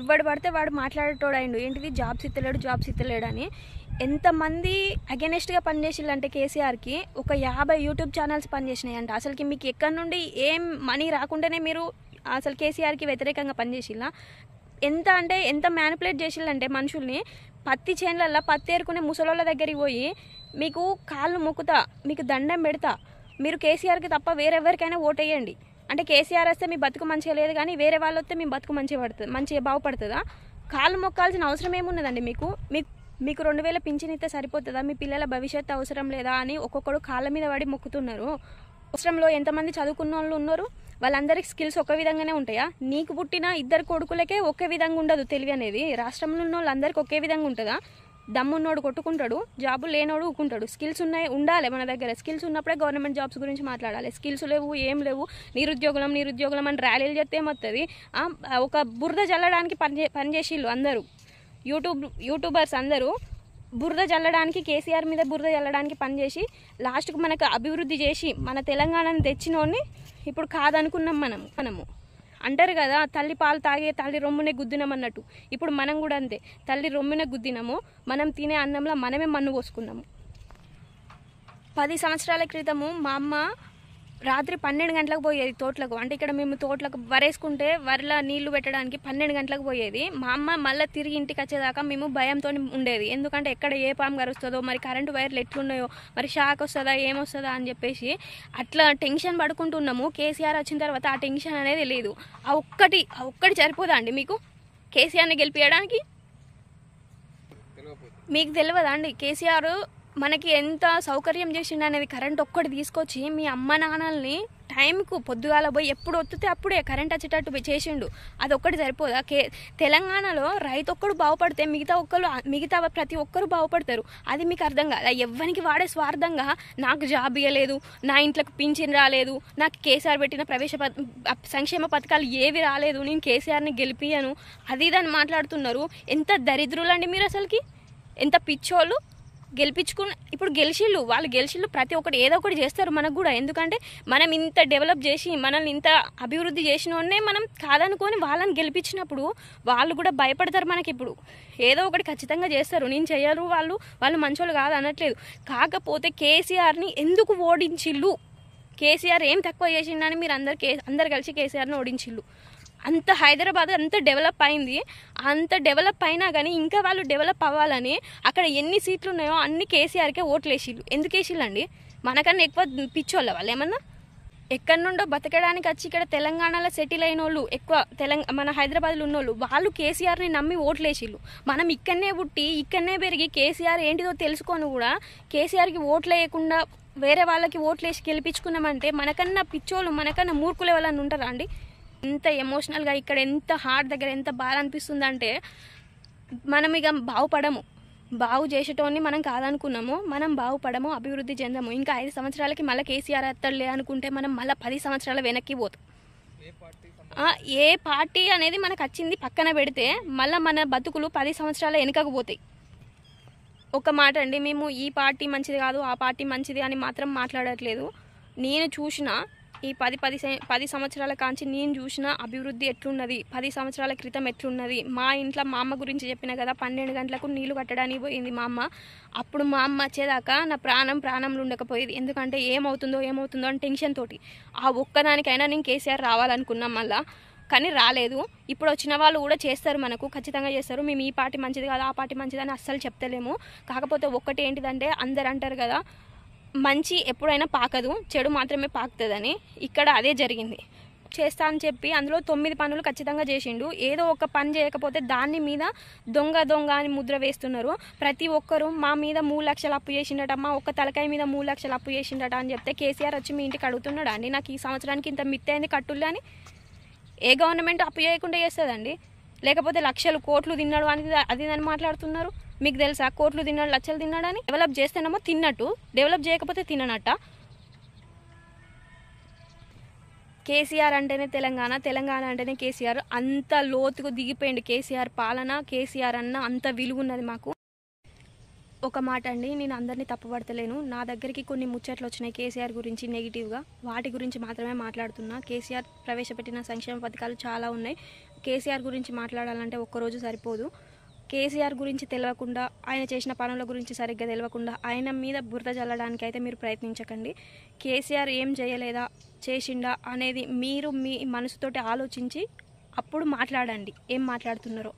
ఎవడు పడితే వాడు అయిండు ఏంటిది జాబ్స్ ఇస్తలేడు జాబ్స్ ఇస్తలేడు అని ఎంతమంది అగెనెస్ట్గా అంటే కేసీఆర్కి ఒక యాభై యూట్యూబ్ ఛానల్స్ పనిచేసినాయంట అసలుకి మీకు ఎక్కడి నుండి ఏం మనీ రాకుండానే మీరు అసలు కేసీఆర్కి వ్యతిరేకంగా పనిచేసిల్లా ఎంత అంటే ఎంత మ్యానిపులేట్ అంటే మనుషుల్ని పత్తి చేనులలో పత్తి ఏరుకునే ముసలోళ్ళ దగ్గరికి పోయి మీకు కాళ్ళు మొక్కుతా మీకు దండం పెడతా మీరు కేసీఆర్కి తప్ప వేరెవరికైనా ఓటేయండి అంటే కేసీఆర్ వస్తే మీ బతుకు మంచిగా లేదు కానీ వేరే వాళ్ళు వస్తే మీ బతుకు మంచిగా పడుతుంది మంచిగా బాగుపడుతుందా కాళ్ళు మొక్కాల్సిన అవసరం ఏమున్నదండి మీకు మీకు మీకు రెండు వేల పింఛన్ ఇస్తే సరిపోతుందా మీ పిల్లల భవిష్యత్తు అవసరం లేదా అని ఒక్కొక్కడు కాళ్ళ మీద పడి మొక్కుతున్నారు అవసరంలో ఎంతమంది చదువుకున్న వాళ్ళు ఉన్నారు వాళ్ళందరికీ స్కిల్స్ ఒక విధంగానే ఉంటాయా నీకు పుట్టిన ఇద్దరు కొడుకులకే ఒకే విధంగా ఉండదు తెలివి అనేది రాష్ట్రంలో ఉన్న వాళ్ళందరికీ ఒకే విధంగా ఉంటుందా దమ్మున్నోడు కొట్టుకుంటాడు జాబు లేనోడు ఊకుంటాడు స్కిల్స్ ఉన్నాయి ఉండాలి మన దగ్గర స్కిల్స్ ఉన్నప్పుడే గవర్నమెంట్ జాబ్స్ గురించి మాట్లాడాలి స్కిల్స్ లేవు ఏం లేవు నిరుద్యోగులం నిరుద్యోగులం అని ర్యాలీలు చేస్తే ఏమవుతుంది ఒక బురద చల్లడానికి పని పనిచేసిళ్ళు అందరూ యూట్యూబ్ యూట్యూబర్స్ అందరూ బురద చల్లడానికి కేసీఆర్ మీద బురద చల్లడానికి పనిచేసి లాస్ట్కు మనకు అభివృద్ధి చేసి మన తెలంగాణను తెచ్చినోడిని ఇప్పుడు కాదనుకున్నాం మనం మనము అంటారు కదా తల్లి పాలు తాగే తల్లి రొమ్మునే గుద్దినాం అన్నట్టు ఇప్పుడు మనం కూడా అంతే తల్లి రొమ్మునే గుద్దినాము మనం తినే అన్నంలో మనమే మన్ను పోసుకున్నాము పది సంవత్సరాల క్రితము మా అమ్మ రాత్రి పన్నెండు గంటలకు పోయేది తోటలకు అంటే ఇక్కడ మేము తోటలకు వరేసుకుంటే వరిలో నీళ్లు పెట్టడానికి పన్నెండు గంటలకు పోయేది మా అమ్మ మళ్ళీ తిరిగి ఇంటికి వచ్చేదాకా మేము భయంతో ఉండేది ఎందుకంటే ఎక్కడ ఏ పాము కరుస్తుందో మరి కరెంటు వైర్లు ఎట్లున్నాయో మరి షాక్ వస్తుందా ఏమొస్తుందా అని చెప్పేసి అట్లా టెన్షన్ పడుకుంటున్నాము కేసీఆర్ వచ్చిన తర్వాత ఆ టెన్షన్ అనేది లేదు ఆ ఒక్కటి ఆ ఒక్కటి సరిపోదా అండి మీకు కేసీఆర్ని గెలిపించడానికి మీకు తెలియదా అండి కేసీఆర్ మనకి ఎంత సౌకర్యం చేసిండు అనేది కరెంట్ ఒక్కటి తీసుకొచ్చి మీ అమ్మ నాన్నల్ని టైంకు పొద్దుగాల పోయి ఎప్పుడు వత్తితే అప్పుడే కరెంట్ వచ్చేటట్టు చేసిండు అది ఒక్కటి సరిపోదా కే తెలంగాణలో రైతు ఒక్కడు బాగుపడితే మిగతా ఒక్కరు మిగతా ప్రతి ఒక్కరు బాగుపడతారు అది మీకు అర్థం కాదు ఎవరికి వాడే స్వార్థంగా నాకు జాబ్ ఇవ్వలేదు నా ఇంట్లోకి పింఛన్ రాలేదు నాకు కేసీఆర్ పెట్టిన ప్రవేశ సంక్షేమ పథకాలు ఏవి రాలేదు నేను కేసీఆర్ని గెలిపియను అది ఇదని మాట్లాడుతున్నారు ఎంత అండి మీరు అసలుకి ఎంత పిచ్చోళ్ళు గెలిపించుకున్న ఇప్పుడు గెలిచిళ్ళు వాళ్ళు గెలిచిళ్ళు ప్రతి ఒక్కటి ఏదో ఒకటి చేస్తారు మనకు కూడా ఎందుకంటే మనం ఇంత డెవలప్ చేసి మనల్ని ఇంత అభివృద్ధి చేసిన వాడినే మనం కాదనుకొని వాళ్ళని గెలిపించినప్పుడు వాళ్ళు కూడా భయపడతారు మనకి ఇప్పుడు ఏదో ఒకటి ఖచ్చితంగా చేస్తారు నేను చేయరు వాళ్ళు వాళ్ళు మంచోళ్ళు కాదు అనట్లేదు కాకపోతే కేసీఆర్ని ఎందుకు ఓడించిళ్ళు కేసీఆర్ ఏం తక్కువ చేసిండని మీరు అందరు కే అందరు కలిసి కేసీఆర్ని ఓడించిళ్ళు అంత హైదరాబాద్ అంత డెవలప్ అయింది అంత డెవలప్ అయినా కానీ ఇంకా వాళ్ళు డెవలప్ అవ్వాలని అక్కడ ఎన్ని సీట్లు ఉన్నాయో అన్ని కేసీఆర్కే ఓట్లు వేసిళ్ళు ఎందుకు వేసిళ్ళు అండి మనకన్నా ఎక్కువ పిచ్చోళ్ళ వాళ్ళు ఏమన్నా ఎక్కడి నుండో బతకడానికి వచ్చి ఇక్కడ తెలంగాణలో సెటిల్ అయిన వాళ్ళు ఎక్కువ తెలంగా మన హైదరాబాద్లో ఉన్న వాళ్ళు వాళ్ళు కేసీఆర్ని నమ్మి ఓట్లేసిళ్ళు మనం ఇక్కడనే పుట్టి ఇక్కడనే పెరిగి కేసీఆర్ ఏంటిదో తెలుసుకొని కూడా కేసీఆర్కి ఓట్లు వేయకుండా వేరే వాళ్ళకి ఓట్లు వేసి గెలిపించుకున్నామంటే మనకన్నా పిచ్చోళ్ళు మనకన్నా మూర్ఖులు ఎవరన్నా ఉంటారా అండి ఎంత ఎమోషనల్గా ఇక్కడ ఎంత హార్ట్ దగ్గర ఎంత బాధ అనిపిస్తుందంటే మనం ఇక బాగుపడము బాగు చేసేటోన్ని మనం కాదనుకున్నాము మనం బాగుపడము అభివృద్ధి చెందము ఇంకా ఐదు సంవత్సరాలకి మళ్ళీ కేసీఆర్ ఎత్తలే అనుకుంటే మనం మళ్ళీ పది సంవత్సరాల వెనక్కి పోతాం ఏ పార్టీ అనేది మనకు వచ్చింది పక్కన పెడితే మళ్ళీ మన బతుకులు పది సంవత్సరాల వెనుకకు పోతాయి ఒక మాట అండి మేము ఈ పార్టీ మంచిది కాదు ఆ పార్టీ మంచిది అని మాత్రం మాట్లాడట్లేదు నేను చూసిన ఈ పది పది పది సంవత్సరాల కాంచి నేను చూసిన అభివృద్ధి ఎట్లున్నది పది సంవత్సరాల క్రితం ఎట్లున్నది మా ఇంట్లో మా అమ్మ గురించి చెప్పిన కదా పన్నెండు గంటలకు నీళ్లు కట్టడానికి పోయింది మా అమ్మ అప్పుడు మా అమ్మ వచ్చేదాకా నా ప్రాణం ప్రాణంలో ఉండకపోయేది ఎందుకంటే ఏమవుతుందో ఏమవుతుందో అని టెన్షన్ తోటి ఆ ఒక్కదానికైనా నేను కేసీఆర్ రావాలనుకున్నాం మళ్ళీ కానీ రాలేదు ఇప్పుడు వచ్చిన వాళ్ళు కూడా చేస్తారు మనకు ఖచ్చితంగా చేస్తారు మేము ఈ పార్టీ మంచిది కాదు ఆ పార్టీ మంచిది అని అస్సలు చెప్తలేము కాకపోతే ఒక్కటి ఏంటిదంటే అందరు అంటారు కదా మంచి ఎప్పుడైనా పాకదు చెడు మాత్రమే పాకుతుందని ఇక్కడ అదే జరిగింది చేస్తా అని చెప్పి అందులో తొమ్మిది పనులు ఖచ్చితంగా చేసిండు ఏదో ఒక పని చేయకపోతే దాన్ని మీద దొంగ దొంగ అని ముద్ర వేస్తున్నారు ప్రతి ఒక్కరూ మా మీద మూడు లక్షలు అప్పు చేసిండట మా ఒక్క తలకాయ మీద మూడు లక్షలు అప్పు చేసిండట అని చెప్తే కేసీఆర్ వచ్చి మీ ఇంటికి అడుగుతున్నాడు అండి నాకు ఈ సంవత్సరానికి ఇంత అయింది కట్టుల్లో అని ఏ గవర్నమెంట్ అప్పు చేయకుండా చేస్తుందండి లేకపోతే లక్షలు కోట్లు తిన్నాడు అని అది అని మాట్లాడుతున్నారు మీకు తెలుసా కోట్లు తిన్నాడు లక్షలు తిన్నాడని డెవలప్ చేస్తేనేమో తిన్నట్టు డెవలప్ చేయకపోతే తిననట్ట కేసీఆర్ అంటేనే తెలంగాణ తెలంగాణ అంటేనే కేసీఆర్ అంత లోతుకు దిగిపోయింది కేసీఆర్ పాలన కేసీఆర్ అన్న అంత విలువ ఉన్నది మాకు ఒక మాట అండి నేను అందరినీ తప్పుపడతలేను నా దగ్గరికి కొన్ని ముచ్చట్లు వచ్చినాయి కేసీఆర్ గురించి నెగిటివ్గా వాటి గురించి మాత్రమే మాట్లాడుతున్నా కేసీఆర్ ప్రవేశపెట్టిన సంక్షేమ పథకాలు చాలా ఉన్నాయి కేసీఆర్ గురించి మాట్లాడాలంటే ఒక్కరోజు సరిపోదు కేసీఆర్ గురించి తెలియకుండా ఆయన చేసిన పనుల గురించి సరిగ్గా తెలియకుండా ఆయన మీద బురద చల్లడానికి అయితే మీరు ప్రయత్నించకండి కేసీఆర్ ఏం చేయలేదా చేసిండా అనేది మీరు మీ మనసుతోటి ఆలోచించి అప్పుడు మాట్లాడండి ఏం మాట్లాడుతున్నారో